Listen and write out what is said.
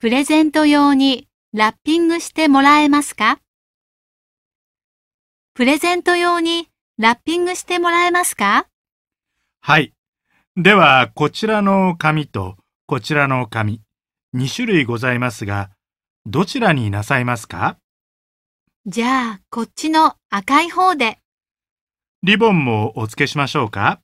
プレゼント用にラッピングしてもらえますかプレゼント用にラッピングしてもらえますかはい。では、こちらの紙とこちらの紙、2種類ございますが、どちらになさいますかじゃあ、こっちの赤い方で。リボンもお付けしましょうか